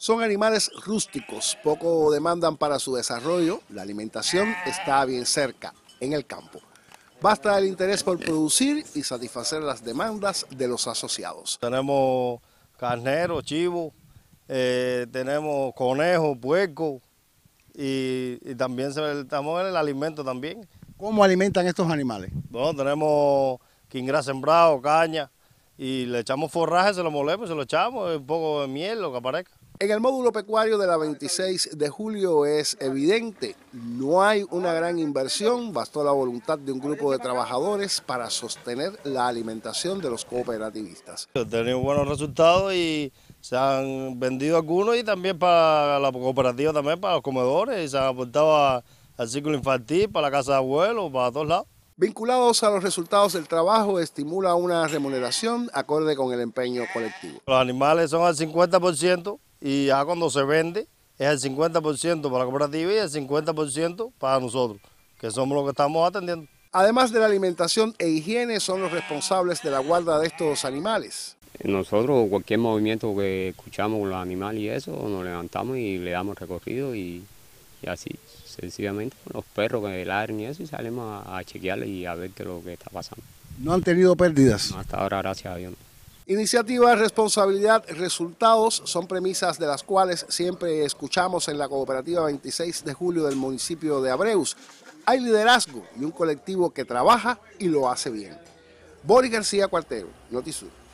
Son animales rústicos, poco demandan para su desarrollo, la alimentación está bien cerca, en el campo. Basta el interés por producir y satisfacer las demandas de los asociados. Tenemos carnero, chivo, eh, tenemos conejo, hueco y, también se, estamos en el alimento también. ¿Cómo alimentan estos animales? Bueno, tenemos quingras sembrado, caña, y le echamos forraje, se lo molemos, se lo echamos, un poco de miel, lo que aparezca. En el módulo pecuario de la 26 de julio es evidente, no hay una gran inversión, bastó la voluntad de un grupo de trabajadores para sostener la alimentación de los cooperativistas. Tenemos tenido buenos resultados y se han vendido algunos y también para la cooperativa, también para los comedores, y se han aportado al ciclo infantil, para la casa de abuelos, para todos lados vinculados a los resultados del trabajo, estimula una remuneración acorde con el empeño colectivo. Los animales son al 50% y ya cuando se vende es el 50% para la cooperativa y el 50% para nosotros, que somos los que estamos atendiendo. Además de la alimentación e higiene, son los responsables de la guarda de estos animales. Nosotros cualquier movimiento que escuchamos con los animales y eso, nos levantamos y le damos recorrido y y así sencillamente con los perros que ladren y eso y salimos a, chequearle y a ver qué es lo que está pasando. ¿No han tenido pérdidas? Hasta ahora, gracias a Dios. Iniciativa, responsabilidad, resultados son premisas de las cuales siempre escuchamos en la cooperativa 26 de julio del municipio de Abreus. Hay liderazgo y un colectivo que trabaja y lo hace bien. Boris García Cuartero, Notisur.